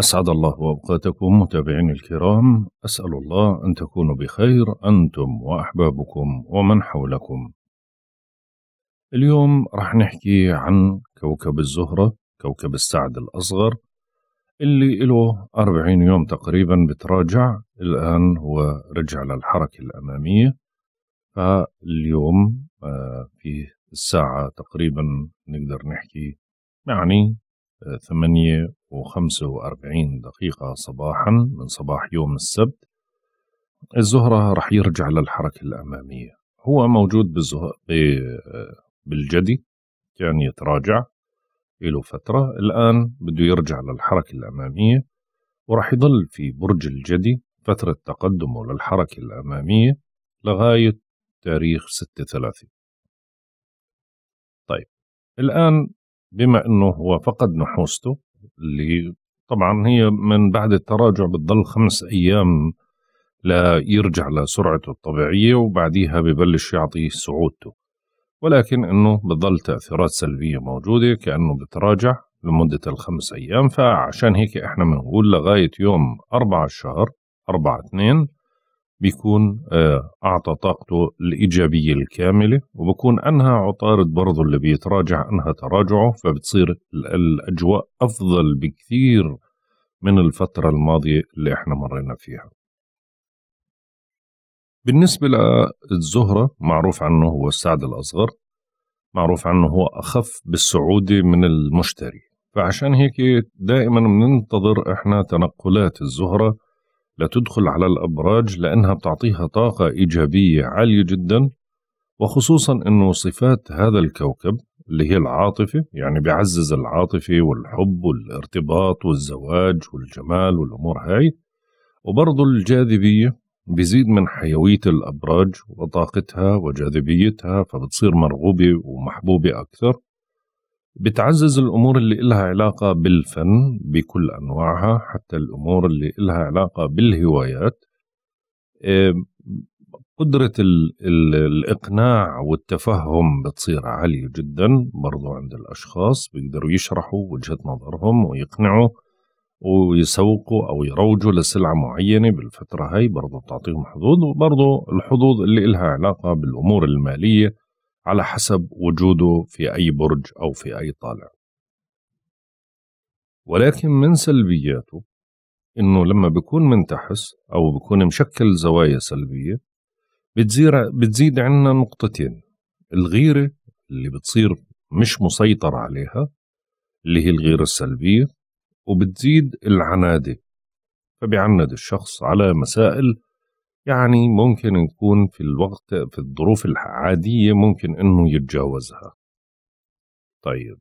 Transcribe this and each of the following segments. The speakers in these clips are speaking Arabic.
أسعد الله أوقاتكم متابعين الكرام أسأل الله أن تكونوا بخير أنتم وأحبابكم ومن حولكم اليوم رح نحكي عن كوكب الزهرة كوكب السعد الأصغر اللي له 40 يوم تقريبا بتراجع الآن هو رجع للحركة الأمامية فاليوم آه، في الساعة تقريبا نقدر نحكي يعني آه، ثمانية و45 دقيقة صباحا من صباح يوم السبت الزهرة رح يرجع للحركة الأمامية هو موجود بالزه... بالجدي كان يتراجع له فترة الآن بده يرجع للحركة الأمامية ورح يضل في برج الجدي فترة تقدمه للحركة الأمامية لغاية تاريخ ستة ثلاثين طيب الآن بما أنه هو فقد نحوسته اللي طبعا هي من بعد التراجع بتضل خمس أيام ليرجع لسرعته الطبيعية وبعديها ببلش يعطي سعودته ولكن أنه بتضل تأثيرات سلبية موجودة كأنه بتراجع لمدة الخمس أيام فعشان هيك إحنا بنقول لغاية يوم أربعة الشهر أربعة اثنين بيكون آه، أعطى طاقته الإيجابية الكاملة وبكون أنهى عطارد برضه اللي بيتراجع أنهى تراجعه فبتصير الأجواء أفضل بكثير من الفترة الماضية اللي إحنا مرينا فيها بالنسبة للزهرة معروف عنه هو السعد الأصغر معروف عنه هو أخف بالسعودة من المشتري فعشان هيك دائما بننتظر إحنا تنقلات الزهرة لتدخل على الأبراج لأنها بتعطيها طاقة إيجابية عالية جدا وخصوصا أنه صفات هذا الكوكب اللي هي العاطفة يعني بيعزز العاطفة والحب والارتباط والزواج والجمال والأمور هاي وبرضه الجاذبية بيزيد من حيوية الأبراج وطاقتها وجاذبيتها فبتصير مرغوبة ومحبوبة أكثر بتعزز الأمور اللي إلها علاقة بالفن بكل أنواعها حتى الأمور اللي إلها علاقة بالهوايات قدرة الإقناع والتفهم بتصير عالية جدا برضو عند الأشخاص بيقدروا يشرحوا وجهة نظرهم ويقنعوا ويسوقوا أو يروجوا لسلعة معينة بالفترة هاي برضو بتعطيهم حظوظ وبرضو الحظوظ اللي إلها علاقة بالأمور المالية على حسب وجوده في أي برج أو في أي طالع ولكن من سلبياته إنه لما بيكون منتحس أو بيكون مشكل زوايا سلبية بتزير بتزيد عنا نقطتين الغيرة اللي بتصير مش مسيطر عليها اللي هي الغيرة السلبية وبتزيد العنادة فبيعند الشخص على مسائل يعني ممكن نكون في الوقت في الظروف العادية ممكن أنه يتجاوزها طيب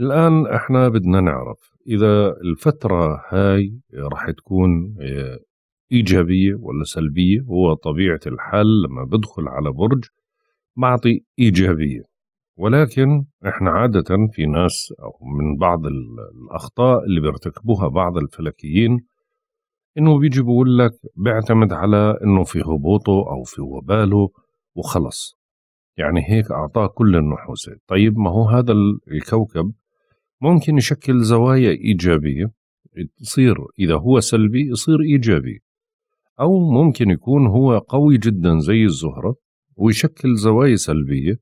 الآن إحنا بدنا نعرف إذا الفترة هاي رح تكون آه، إيجابية ولا سلبية هو طبيعة الحال لما بدخل على برج بعطي إيجابية ولكن إحنا عادة في ناس أو من بعض الأخطاء اللي بيرتكبوها بعض الفلكيين انه بيجي بيقول لك بيعتمد على انه في هبوطه او في وباله وخلص يعني هيك اعطاه كل النحوسه طيب ما هو هذا الكوكب ممكن يشكل زوايا ايجابيه تصير اذا هو سلبي يصير ايجابي او ممكن يكون هو قوي جدا زي الزهره ويشكل زوايا سلبيه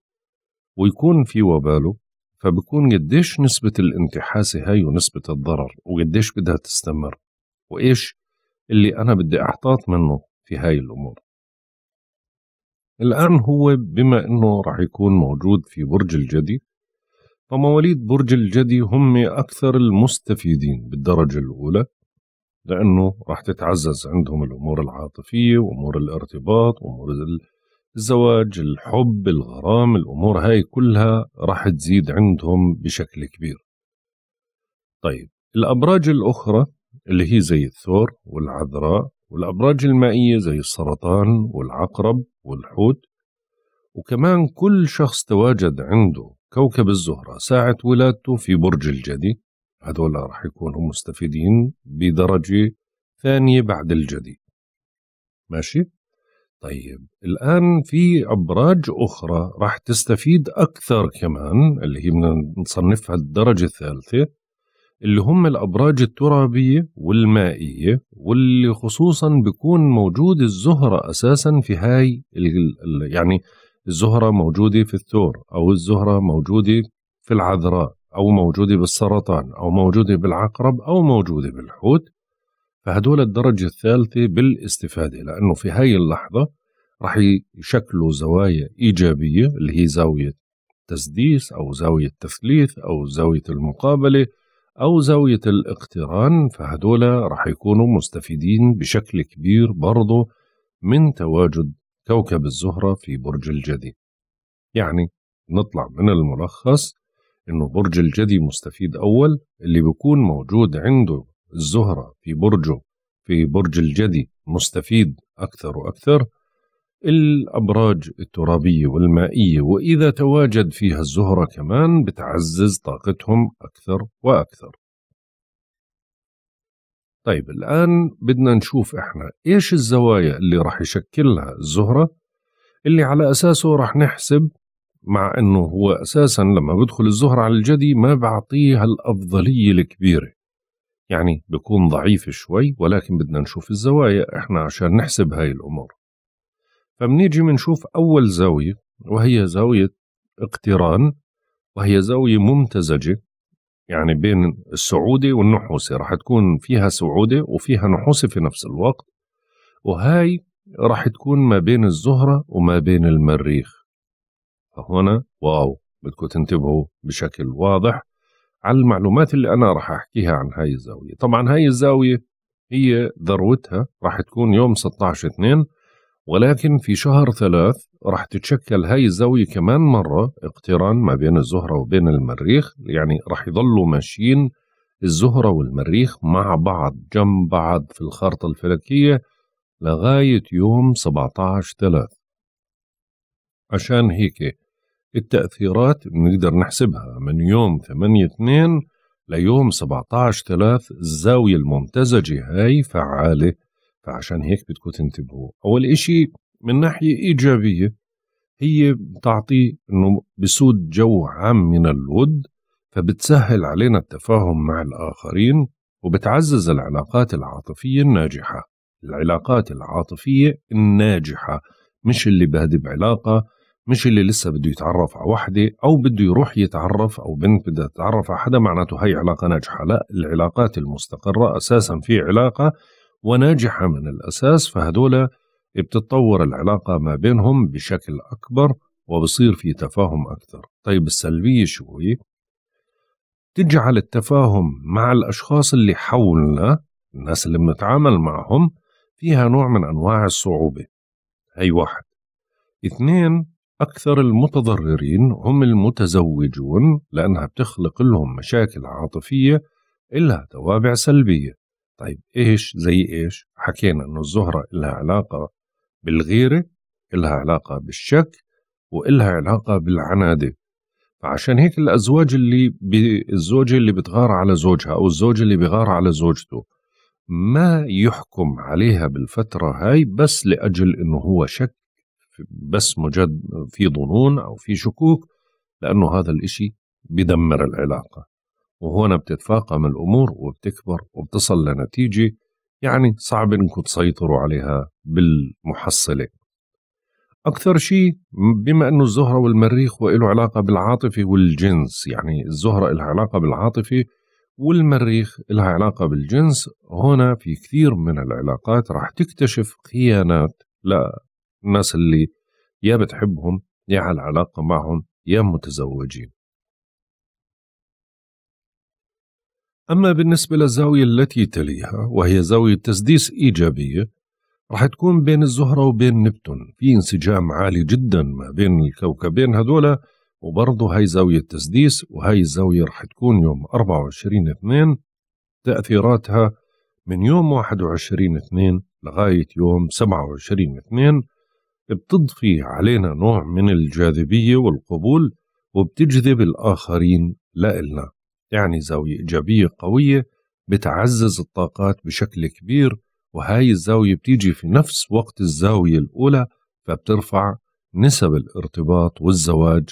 ويكون في وباله فبكون قديش نسبة الانتحاسة هاي ونسبة الضرر وقديش بدها تستمر وإيش اللي أنا بدي أحتاط منه في هاي الأمور الآن هو بما أنه راح يكون موجود في برج الجدي فمواليد برج الجدي هم أكثر المستفيدين بالدرجة الأولى لأنه راح تتعزز عندهم الأمور العاطفية وأمور الارتباط وأمور الزواج الحب الغرام الأمور هاي كلها راح تزيد عندهم بشكل كبير طيب الأبراج الأخرى اللي هي زي الثور والعذراء والأبراج المائية زي السرطان والعقرب والحوت وكمان كل شخص تواجد عنده كوكب الزهرة ساعة ولادته في برج الجدي هذول راح يكونوا مستفيدين بدرجة ثانية بعد الجدي ماشي؟ طيب الآن في أبراج أخرى راح تستفيد أكثر كمان اللي هي نصنفها الدرجة الثالثة اللي هم الأبراج الترابية والمائية واللي خصوصا بيكون موجود الزهرة أساسا في هاي يعني الزهرة موجودة في الثور أو الزهرة موجودة في العذراء أو موجودة بالسرطان أو موجودة بالعقرب أو موجودة بالحوت فهدول الدرجة الثالثة بالاستفادة لأنه في هاي اللحظة رح يشكلوا زوايا إيجابية اللي هي زاوية تسديس أو زاوية تثليث أو زاوية المقابلة أو زاوية الاقتران فهدول راح يكونوا مستفيدين بشكل كبير برضه من تواجد كوكب الزهرة في برج الجدي يعني نطلع من الملخص إنه برج الجدي مستفيد أول اللي بيكون موجود عنده الزهرة في برجه في برج الجدي مستفيد أكثر وأكثر الأبراج الترابية والمائية وإذا تواجد فيها الزهرة كمان بتعزز طاقتهم أكثر وأكثر طيب الآن بدنا نشوف إحنا إيش الزوايا اللي رح يشكلها الزهرة اللي على أساسه رح نحسب مع أنه هو أساسا لما بدخل الزهرة على الجدي ما بعطيها الأفضلية الكبيرة يعني بكون ضعيف شوي ولكن بدنا نشوف الزوايا إحنا عشان نحسب هاي الأمور فمنيجي منشوف أول زاوية وهي زاوية اقتران وهي زاوية ممتزجة يعني بين السعودة والنحوسة رح تكون فيها سعودة وفيها نحوسة في نفس الوقت وهاي رح تكون ما بين الزهرة وما بين المريخ فهنا واو بدكم تنتبهوا بشكل واضح على المعلومات اللي أنا رح أحكيها عن هاي الزاوية طبعا هاي الزاوية هي ذروتها رح تكون يوم 16 2 ولكن في شهر ثلاث راح تتشكل هاي الزاوية كمان مرة اقتران ما بين الزهرة وبين المريخ يعني راح يضلوا ماشيين الزهرة والمريخ مع بعض جنب بعض في الخارطة الفلكية لغاية يوم 17 ثلاث عشان هيك التأثيرات بنقدر نحسبها من يوم 8 2 ليوم 17 3 الزاوية الممتزجة هاي فعالة فعشان هيك بدكم تنتبهوا أول إشي من ناحية إيجابية هي بتعطي أنه بسود جو عام من الود فبتسهل علينا التفاهم مع الآخرين وبتعزز العلاقات العاطفية الناجحة العلاقات العاطفية الناجحة مش اللي بهدي بعلاقة مش اللي لسه بده يتعرف على وحدة أو بده يروح يتعرف أو بنت بدها تتعرف على حدا معناته هي علاقة ناجحة لا العلاقات المستقرة أساسا في علاقة وناجحة من الأساس فهدول بتتطور العلاقة ما بينهم بشكل أكبر وبصير في تفاهم أكثر طيب السلبية شو هي؟ تجعل التفاهم مع الأشخاص اللي حولنا الناس اللي بنتعامل معهم فيها نوع من أنواع الصعوبة هي واحد اثنين أكثر المتضررين هم المتزوجون لأنها بتخلق لهم مشاكل عاطفية إلها توابع سلبية طيب ايش زي ايش حكينا انه الزهره لها علاقه بالغيره لها علاقه بالشك وإلها علاقه بالعناده فعشان هيك الازواج اللي الزوجه اللي بتغار على زوجها او الزوج اللي بيغار على زوجته ما يحكم عليها بالفتره هاي بس لاجل انه هو شك بس مجد في ظنون او في شكوك لانه هذا الاشي بدمر العلاقه وهنا بتتفاقم الأمور وبتكبر وبتصل لنتيجة يعني صعب انكم تسيطروا عليها بالمحصلة أكثر شيء بما أنه الزهرة والمريخ وله علاقة بالعاطفة والجنس يعني الزهرة لها علاقة بالعاطفة والمريخ لها علاقة بالجنس هنا في كثير من العلاقات راح تكتشف خيانات للناس اللي يا بتحبهم يا على علاقة معهم يا متزوجين أما بالنسبة للزاوية التي تليها وهي زاوية تسديس إيجابية رح تكون بين الزهرة وبين نبتون في انسجام عالي جدا ما بين الكوكبين هذولا وبرضه هاي زاوية تسديس وهاي الزاوية رح تكون يوم 24 2 تأثيراتها من يوم 21 2 لغاية يوم 27 2 بتضفي علينا نوع من الجاذبية والقبول وبتجذب الآخرين لإلنا يعني زاوية إيجابية قوية بتعزز الطاقات بشكل كبير وهاي الزاوية بتيجي في نفس وقت الزاوية الأولى فبترفع نسب الارتباط والزواج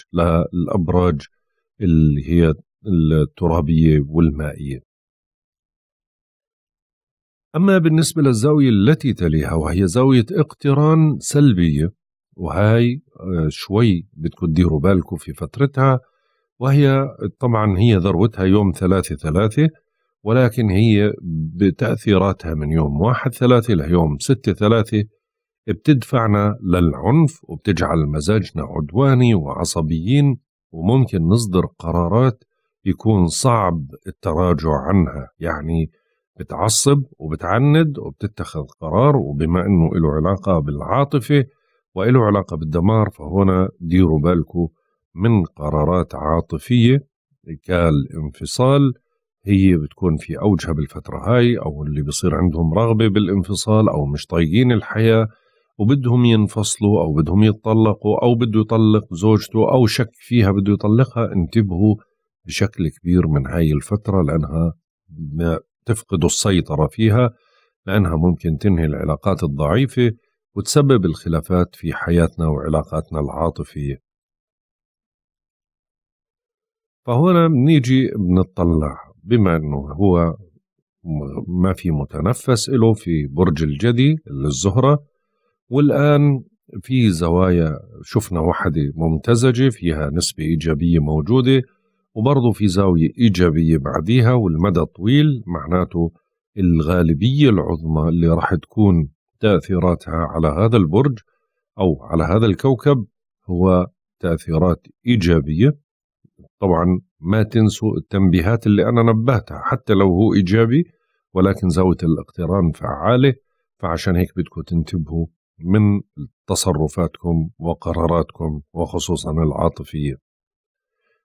للأبراج اللي هي الترابية والمائية أما بالنسبة للزاوية التي تليها وهي زاوية اقتران سلبية وهاي آه، شوي بدكم تديروا بالكم في فترتها وهي طبعا هي ذروتها يوم ثلاثة ثلاثة ولكن هي بتأثيراتها من يوم واحد ثلاثة ليوم ستة ثلاثة بتدفعنا للعنف وبتجعل مزاجنا عدواني وعصبيين وممكن نصدر قرارات يكون صعب التراجع عنها يعني بتعصب وبتعند وبتتخذ قرار وبما انه له علاقه بالعاطفه وله علاقه بالدمار فهنا ديروا بالكم من قرارات عاطفية كالانفصال هي بتكون في أوجها بالفترة هاي أو اللي بصير عندهم رغبة بالانفصال أو مش طايقين الحياة وبدهم ينفصلوا أو بدهم يتطلقوا أو بده يطلق زوجته أو شك فيها بده يطلقها انتبهوا بشكل كبير من هاي الفترة لأنها تفقد السيطرة فيها لأنها ممكن تنهي العلاقات الضعيفة وتسبب الخلافات في حياتنا وعلاقاتنا العاطفية فهنا بنيجي بنطلع بما انه هو ما في متنفس له في برج الجدي للزهرة والآن في زوايا شفنا وحدة ممتزجة فيها نسبة إيجابية موجودة وبرضه في زاوية إيجابية بعديها والمدى طويل معناته الغالبية العظمى اللي راح تكون تأثيراتها على هذا البرج أو على هذا الكوكب هو تأثيرات إيجابية طبعا ما تنسوا التنبيهات اللي أنا نبهتها حتى لو هو إيجابي ولكن زاوية الاقتران فعالة فعشان هيك بدكم تنتبهوا من تصرفاتكم وقراراتكم وخصوصا العاطفية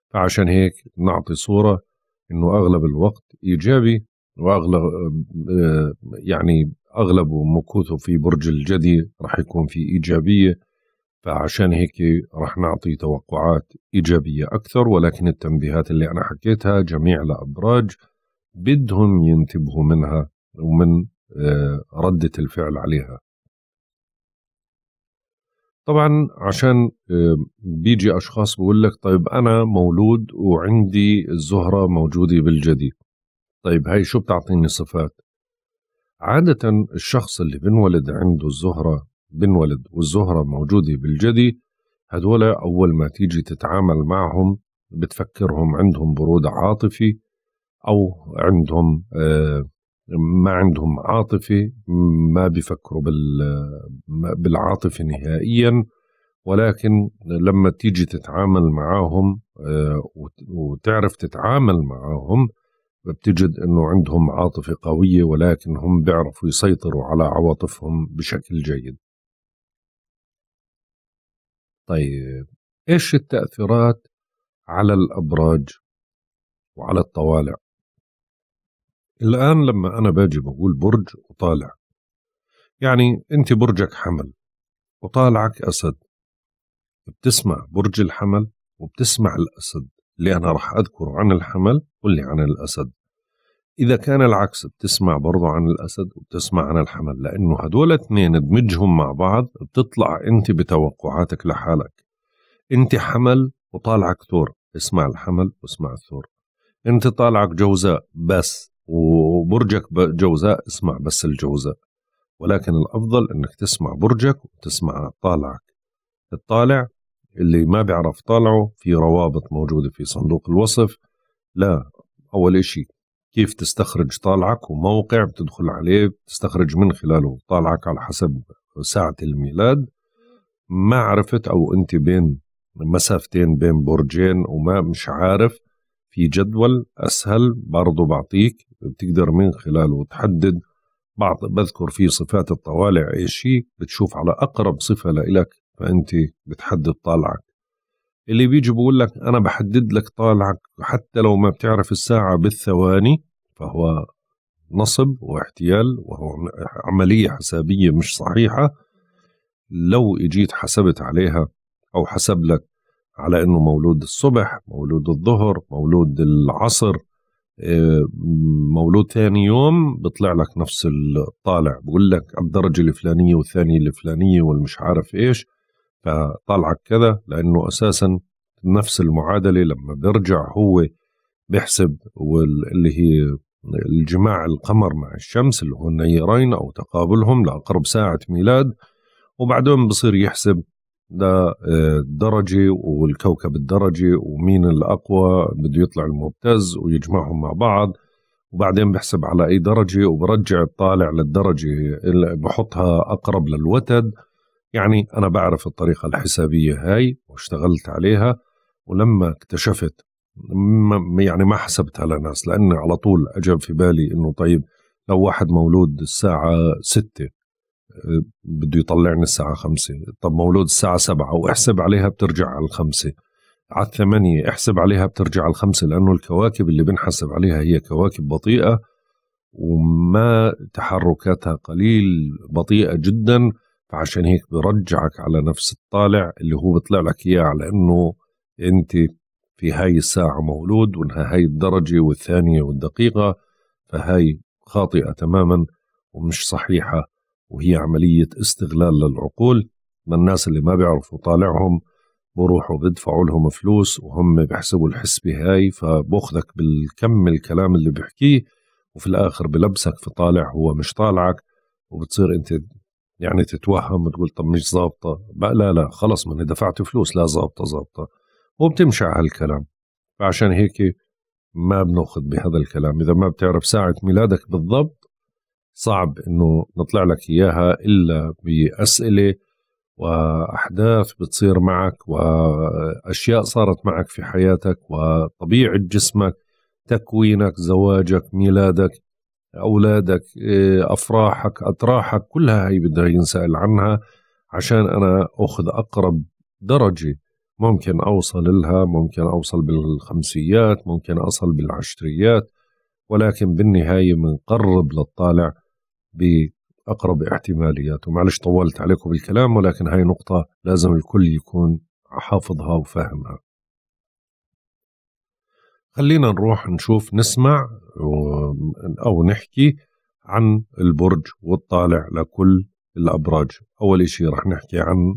فعشان هيك نعطي صورة أنه أغلب الوقت إيجابي وأغلب آه، يعني اغلب مكوثه في برج الجدي رح يكون في إيجابية فعشان هيك رح نعطي توقعات إيجابية أكثر ولكن التنبيهات اللي أنا حكيتها جميع الأبراج بدهم ينتبهوا منها ومن آه، ردة الفعل عليها طبعا عشان آه، بيجي أشخاص بقول لك طيب أنا مولود وعندي الزهرة موجودة بالجديد طيب هاي شو بتعطيني صفات عادة الشخص اللي بنولد عنده الزهرة بنولد والزهرة موجودة بالجدي هدول أول ما تيجي تتعامل معهم بتفكرهم عندهم برود عاطفي أو عندهم آه، ما عندهم عاطفة ما بيفكروا بالعاطفة نهائيا ولكن لما تيجي تتعامل معاهم آه، وتعرف تتعامل معاهم بتجد انه عندهم عاطفة قوية ولكن هم بيعرفوا يسيطروا على عواطفهم بشكل جيد طيب ايش التاثيرات على الابراج وعلى الطوالع الان لما انا باجي بقول برج وطالع يعني انت برجك حمل وطالعك اسد بتسمع برج الحمل وبتسمع الاسد اللي انا راح اذكره عن الحمل واللي عن الاسد إذا كان العكس بتسمع برضو عن الأسد وبتسمع عن الحمل لأنه هدول اثنين ادمجهم مع بعض بتطلع أنت بتوقعاتك لحالك أنت حمل وطالعك ثور اسمع الحمل واسمع الثور أنت طالعك جوزاء بس وبرجك جوزاء اسمع بس الجوزاء ولكن الأفضل أنك تسمع برجك وتسمع طالعك الطالع اللي ما بيعرف طالعه في روابط موجودة في صندوق الوصف لا أول إشي كيف تستخرج طالعك وموقع بتدخل عليه بتستخرج من خلاله طالعك على حسب ساعة الميلاد ما عرفت أو أنت بين مسافتين بين برجين وما مش عارف في جدول أسهل برضو بعطيك بتقدر من خلاله تحدد بعض بذكر فيه صفات الطوالع أي شيء بتشوف على أقرب صفة لإلك فأنت بتحدد طالعك اللي بيجي بقول لك انا بحدد لك طالعك حتى لو ما بتعرف الساعه بالثواني فهو نصب واحتيال وهو عمليه حسابيه مش صحيحه لو اجيت حسبت عليها او حسب لك على انه مولود الصبح مولود الظهر مولود العصر آه، مولود ثاني يوم بيطلع لك نفس الطالع بقول لك الدرجة الفلانية والثانية الفلانية والمش عارف ايش فطلعك كذا لانه اساسا نفس المعادله لما بيرجع هو بيحسب واللي هي الجماع القمر مع الشمس اللي هو النيرين او تقابلهم لاقرب ساعه ميلاد وبعدين بصير يحسب ده آه، الدرجة والكوكب الدرجة ومين الأقوى بده يطلع المبتز ويجمعهم مع بعض وبعدين بحسب على أي درجة وبرجع الطالع للدرجة اللي بحطها أقرب للوتد يعني أنا بعرف الطريقة الحسابية هاي واشتغلت عليها ولما اكتشفت يعني ما حسبتها لناس لأني على طول أجا في بالي إنه طيب لو واحد مولود الساعة ستة آه، بده يطلعني الساعة خمسة طب مولود الساعة سبعة واحسب عليها بترجع على الخمسة على الثمانية احسب عليها بترجع على الخمسة لأنه الكواكب اللي بنحسب عليها هي كواكب بطيئة وما تحركاتها قليل بطيئة جداً فعشان هيك برجعك على نفس الطالع اللي هو بيطلع لك اياه على انه انت في هاي الساعة مولود وانها هاي الدرجة والثانية والدقيقة فهاي خاطئة تماما ومش صحيحة وهي عملية استغلال للعقول من الناس اللي ما بيعرفوا طالعهم بروحوا بدفعوا لهم فلوس وهم بيحسبوا الحسبة بهاي فبأخذك بالكم الكلام اللي بيحكيه وفي الآخر بلبسك في طالع هو مش طالعك وبتصير أنت يعني تتوهم وتقول طب مش ظابطه لا لا خلص من دفعت فلوس لا ظابطه ظابطه وبتمشي على هالكلام فعشان هيك ما بناخذ بهذا الكلام اذا ما بتعرف ساعه ميلادك بالضبط صعب انه نطلع لك اياها الا باسئله واحداث بتصير معك واشياء صارت معك في حياتك وطبيعه جسمك تكوينك زواجك ميلادك اولادك آه، افراحك اطراحك كلها هي بدها ينسال عنها عشان انا اخذ اقرب درجه ممكن اوصل لها ممكن اوصل بالخمسيات ممكن أصل بالعشريات ولكن بالنهايه منقرب للطالع باقرب احتمالياته معلش طولت عليكم بالكلام ولكن هاي نقطه لازم الكل يكون حافظها وفاهمها خلينا نروح نشوف نسمع أو نحكي عن البرج والطالع لكل الأبراج أول شيء رح نحكي عن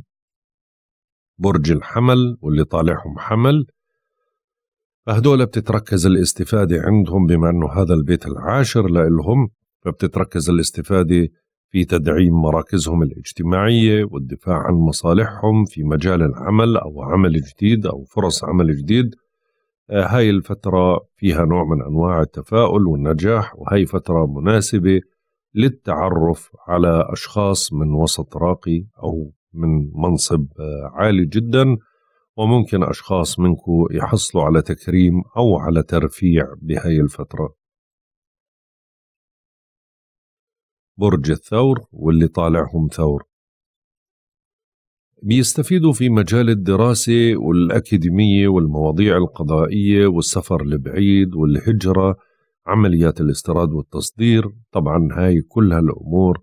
برج الحمل واللي طالعهم حمل فهدول بتتركز الاستفادة عندهم بما أنه هذا البيت العاشر لإلهم فبتتركز الاستفادة في تدعيم مراكزهم الاجتماعية والدفاع عن مصالحهم في مجال العمل أو عمل جديد أو فرص عمل جديد آه، هاي الفترة فيها نوع من أنواع التفاؤل والنجاح وهي فترة مناسبة للتعرف على أشخاص من وسط راقي أو من منصب آه، عالي جدا وممكن أشخاص منكم يحصلوا على تكريم أو على ترفيع بهاي الفترة برج الثور واللي طالعهم ثور بيستفيدوا في مجال الدراسة والأكاديمية والمواضيع القضائية والسفر البعيد والهجرة عمليات الاستيراد والتصدير طبعا هاي كل هالأمور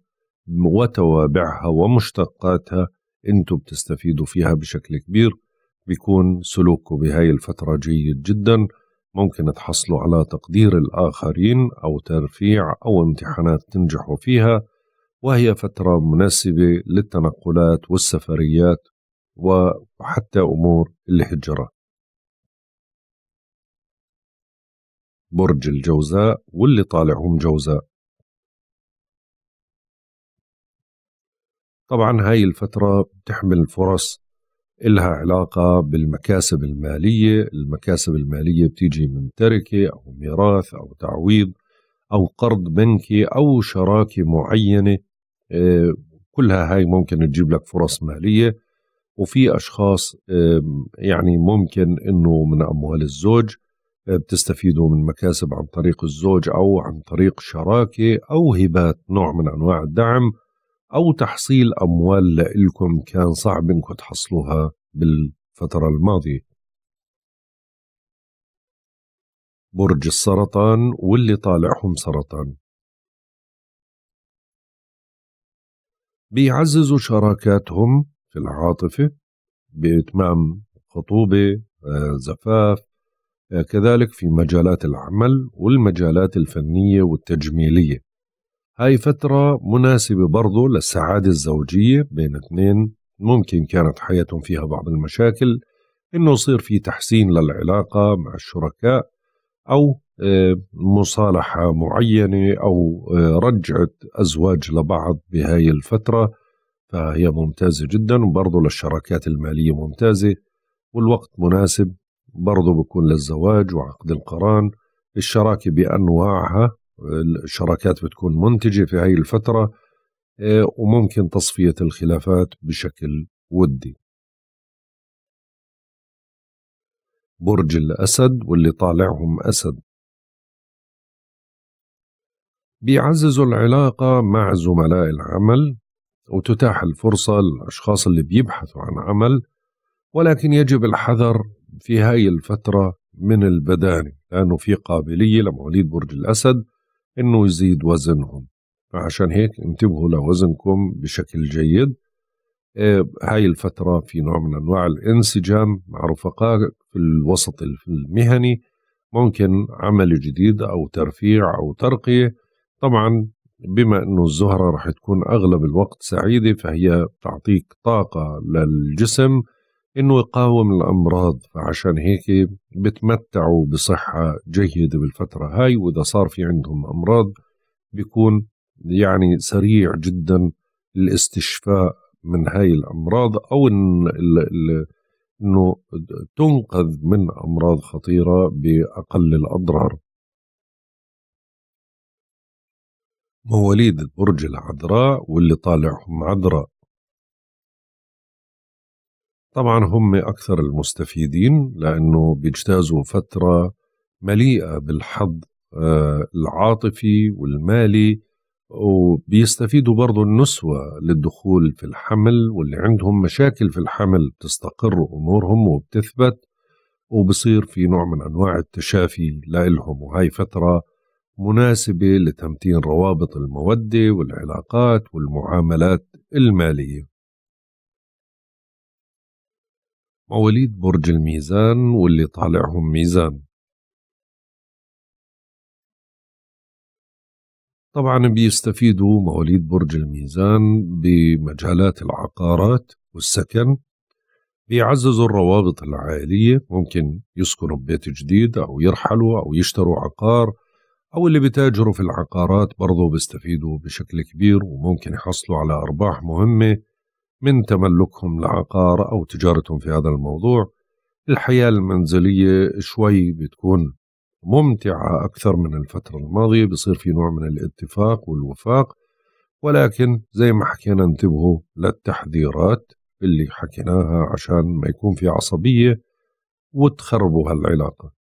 وتوابعها ومشتقاتها انتم بتستفيدوا فيها بشكل كبير بيكون سلوككم بهاي الفترة جيد جدا ممكن تحصلوا على تقدير الآخرين أو ترفيع أو امتحانات تنجحوا فيها وهي فترة مناسبة للتنقلات والسفريات وحتى أمور الهجرة برج الجوزاء واللي طالعهم جوزاء طبعا هاي الفترة بتحمل فرص إلها علاقة بالمكاسب المالية المكاسب المالية بتيجي من تركة أو ميراث أو تعويض أو قرض بنكي أو شراكة معينة آه، كلها هاي ممكن تجيب لك فرص مالية وفي أشخاص يعني ممكن أنه من أموال الزوج آه، بتستفيدوا من مكاسب عن طريق الزوج أو عن طريق شراكة أو هبات نوع من أنواع الدعم أو تحصيل أموال لإلكم كان صعب أنكم تحصلوها بالفترة الماضية برج السرطان واللي طالعهم سرطان بيعززوا شراكاتهم في العاطفة بإتمام خطوبة آه، زفاف آه، كذلك في مجالات العمل والمجالات الفنية والتجميلية هاي فترة مناسبة برضو للسعادة الزوجية بين اثنين ممكن كانت حياتهم فيها بعض المشاكل انه يصير في تحسين للعلاقة مع الشركاء او مصالحة معينة أو آه، رجعة أزواج لبعض بهاي الفترة فهي ممتازة جدا وبرضه للشراكات المالية ممتازة والوقت مناسب برضه بكون للزواج وعقد القران الشراكة بأنواعها الشراكات بتكون منتجة في هاي الفترة آه، وممكن تصفية الخلافات بشكل ودي برج الأسد واللي طالعهم أسد بيعززوا العلاقة مع زملاء العمل وتتاح الفرصة للأشخاص اللي بيبحثوا عن عمل ولكن يجب الحذر في هاي الفترة من البداني لأنه في قابلية لمواليد برج الأسد أنه يزيد وزنهم فعشان هيك انتبهوا لوزنكم بشكل جيد آه، هاي الفترة في نوع من أنواع الانسجام مع رفقائك في الوسط المهني ممكن عمل جديد أو ترفيع أو ترقية طبعا بما أنه الزهرة رح تكون أغلب الوقت سعيدة فهي تعطيك طاقة للجسم أنه يقاوم الأمراض فعشان هيك بتمتعوا بصحة جيدة بالفترة هاي وإذا صار في عندهم أمراض بيكون يعني سريع جدا الاستشفاء من هاي الأمراض أو إن أنه تنقذ من أمراض خطيرة بأقل الأضرار مواليد البرج العذراء واللي طالعهم عذراء طبعا هم أكثر المستفيدين لأنه بيجتازوا فترة مليئة بالحظ آه، العاطفي والمالي وبيستفيدوا برضو النسوة للدخول في الحمل واللي عندهم مشاكل في الحمل بتستقر أمورهم وبتثبت وبصير في نوع من أنواع التشافي لإلهم وهي فترة مناسبة لتمتين روابط المودة والعلاقات والمعاملات المالية مواليد برج الميزان واللي طالعهم ميزان طبعا بيستفيدوا مواليد برج الميزان بمجالات العقارات والسكن بيعززوا الروابط العائلية ممكن يسكنوا ببيت جديد أو يرحلوا أو يشتروا عقار أو اللي بتاجروا في العقارات برضه بيستفيدوا بشكل كبير وممكن يحصلوا على أرباح مهمة من تملكهم لعقار أو تجارتهم في هذا الموضوع الحياة المنزلية شوي بتكون ممتعة أكثر من الفترة الماضية بصير في نوع من الاتفاق والوفاق ولكن زي ما حكينا انتبهوا للتحذيرات اللي حكيناها عشان ما يكون في عصبية وتخربوا هالعلاقة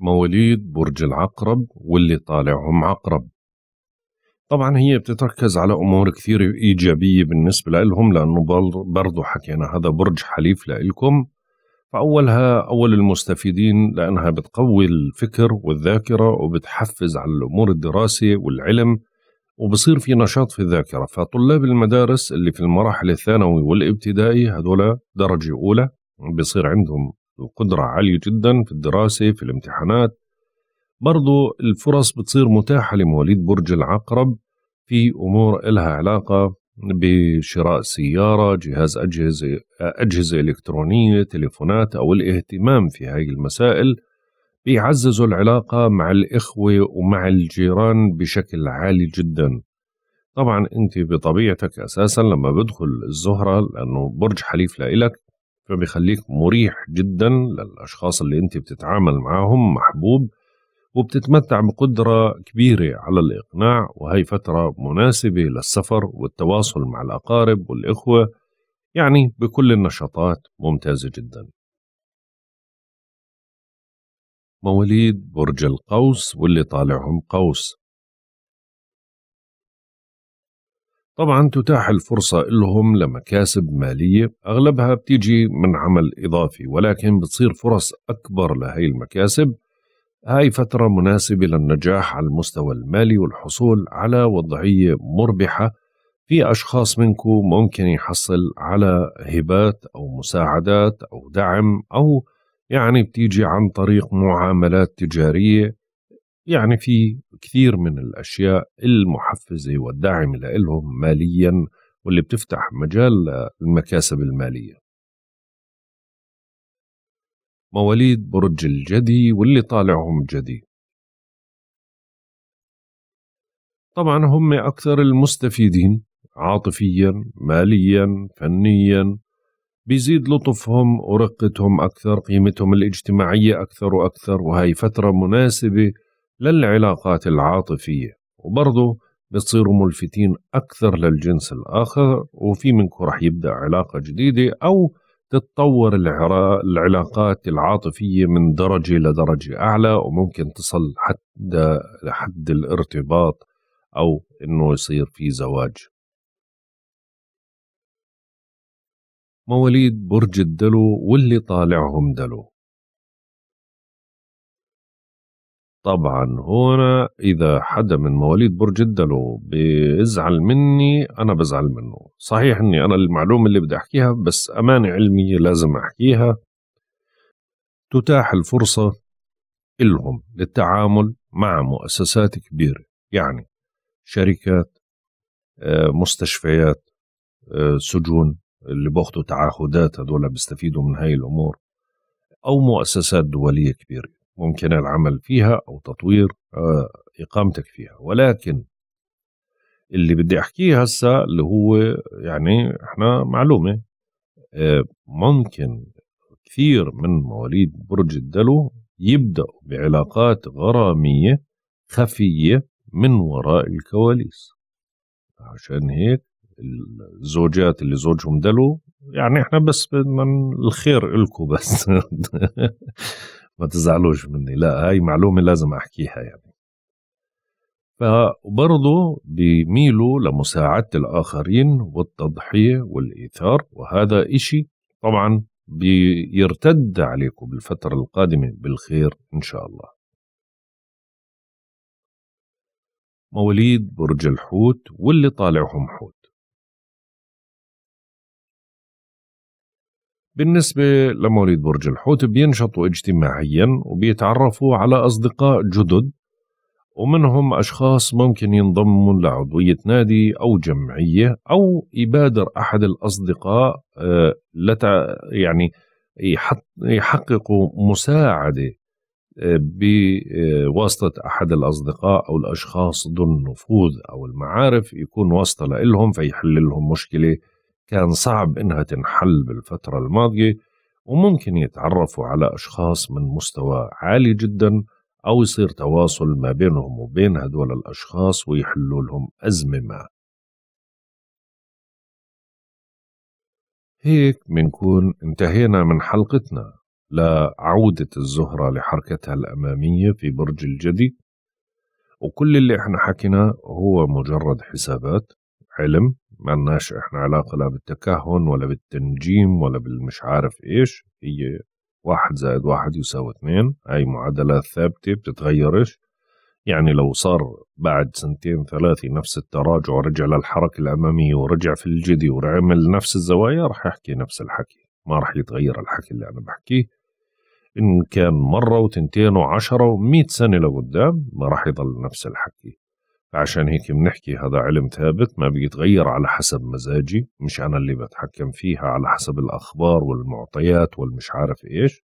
مواليد برج العقرب واللي طالعهم عقرب طبعا هي بتتركز على أمور كثير إيجابية بالنسبة لهم لأنه برضو حكينا هذا برج حليف لإلكم فأولها أول المستفيدين لأنها بتقوي الفكر والذاكرة وبتحفز على الأمور الدراسة والعلم وبصير في نشاط في الذاكرة فطلاب المدارس اللي في المراحل الثانوي والابتدائي هذولا درجة أولى بصير عندهم وقدرة عالية جدا في الدراسة في الامتحانات برضو الفرص بتصير متاحة لمواليد برج العقرب في أمور إلها علاقة بشراء سيارة جهاز أجهزة, أجهزة إلكترونية تليفونات أو الاهتمام في هاي المسائل بيعززوا العلاقة مع الإخوة ومع الجيران بشكل عالي جدا طبعا أنت بطبيعتك أساسا لما بدخل الزهرة لأنه برج حليف لإلك فبيخليك مريح جدا للأشخاص اللي أنت بتتعامل معاهم محبوب وبتتمتع بقدرة كبيرة على الإقناع وهي فترة مناسبة للسفر والتواصل مع الأقارب والإخوة يعني بكل النشاطات ممتازة جدا مواليد برج القوس واللي طالعهم قوس طبعا تتاح الفرصة لهم لمكاسب مالية أغلبها بتيجي من عمل إضافي ولكن بتصير فرص أكبر لهي المكاسب هاي فترة مناسبة للنجاح على المستوى المالي والحصول على وضعية مربحة في أشخاص منكم ممكن يحصل على هبات أو مساعدات أو دعم أو يعني بتيجي عن طريق معاملات تجارية يعني في كثير من الأشياء المحفزة والداعمة لهم ماليا واللي بتفتح مجال للمكاسب المالية مواليد برج الجدي واللي طالعهم جدي طبعا هم أكثر المستفيدين عاطفيا ماليا فنيا بيزيد لطفهم ورقتهم أكثر قيمتهم الاجتماعية أكثر وأكثر وهي فترة مناسبة للعلاقات العاطفية وبرضه بتصيروا ملفتين أكثر للجنس الآخر وفي منكم رح يبدأ علاقة جديدة أو تتطور العلاقات العاطفية من درجة لدرجة أعلى وممكن تصل حتى لحد الارتباط أو أنه يصير في زواج مواليد برج الدلو واللي طالعهم دلو طبعا هنا اذا حدا من مواليد برج الدلو بيزعل مني انا بزعل منه صحيح اني انا المعلومه اللي بدي احكيها بس امانه علميه لازم احكيها تتاح الفرصه لهم للتعامل مع مؤسسات كبيره يعني شركات آه، مستشفيات آه، سجون اللي باخذوا تعهدات هذول بيستفيدوا من هاي الامور او مؤسسات دوليه كبيره ممكن العمل فيها أو تطوير آه، إقامتك فيها ولكن اللي بدي أحكيه هسا اللي هو يعني إحنا معلومة آه، ممكن كثير من مواليد برج الدلو يبدأوا بعلاقات غرامية خفية من وراء الكواليس عشان هيك الزوجات اللي زوجهم دلو يعني احنا بس بدنا الخير لكم بس ما تزعلوش مني لا هاي معلومة لازم أحكيها يعني فبرضه بيميلوا لمساعدة الآخرين والتضحية والإيثار وهذا إشي طبعا بيرتد عليكم بالفترة القادمة بالخير إن شاء الله مواليد برج الحوت واللي طالعهم حوت بالنسبة لمواليد برج الحوت بينشطوا اجتماعيا وبيتعرفوا على أصدقاء جدد ومنهم أشخاص ممكن ينضموا لعضوية نادي أو جمعية أو يبادر أحد الأصدقاء آه، لتع يعني يحققوا مساعدة آه، بواسطة أحد الأصدقاء أو الأشخاص ذو النفوذ أو المعارف يكون واسطة لهم فيحل لهم مشكلة كان صعب إنها تنحل بالفترة الماضية وممكن يتعرفوا على أشخاص من مستوى عالي جدا أو يصير تواصل ما بينهم وبين هدول الأشخاص ويحلوا لهم أزمة ما هيك منكون انتهينا من حلقتنا لعودة الزهرة لحركتها الأمامية في برج الجدي وكل اللي احنا حكينا هو مجرد حسابات علم ما لناش احنا علاقة لا بالتكهن ولا بالتنجيم ولا بالمش عارف ايش هي واحد زائد واحد يساوي اثنين هاي معادلات ثابتة بتتغيرش يعني لو صار بعد سنتين ثلاثة نفس التراجع ورجع للحركة الأمامية ورجع في الجدي وعمل نفس الزوايا رح يحكي نفس الحكي ما رح يتغير الحكي اللي أنا بحكيه إن كان مرة وتنتين وعشرة ومئة سنة لقدام ما رح يضل نفس الحكي فعشان هيك بنحكي هذا علم ثابت ما بيتغير على حسب مزاجي مش أنا اللي بتحكم فيها على حسب الأخبار والمعطيات والمش عارف إيش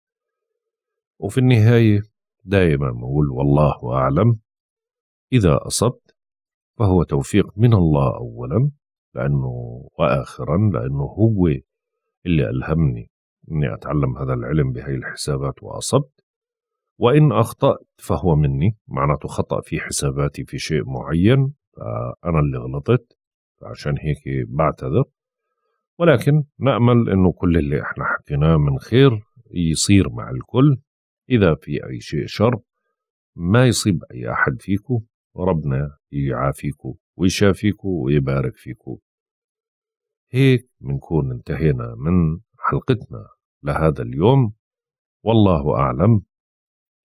وفي النهاية دائما بقول والله أعلم إذا أصبت فهو توفيق من الله أولا لأنه وآخرا لأنه هو اللي ألهمني إني أتعلم هذا العلم بهي الحسابات وأصبت وإن أخطأت فهو مني معناته خطأ في حساباتي في شيء معين أنا اللي غلطت عشان هيك بعتذر ولكن نأمل أنه كل اللي احنا حكيناه من خير يصير مع الكل إذا في أي شيء شر ما يصيب أي أحد فيكو ربنا يعافيكو ويشافيكو ويبارك فيكو هيك بنكون انتهينا من حلقتنا لهذا اليوم والله أعلم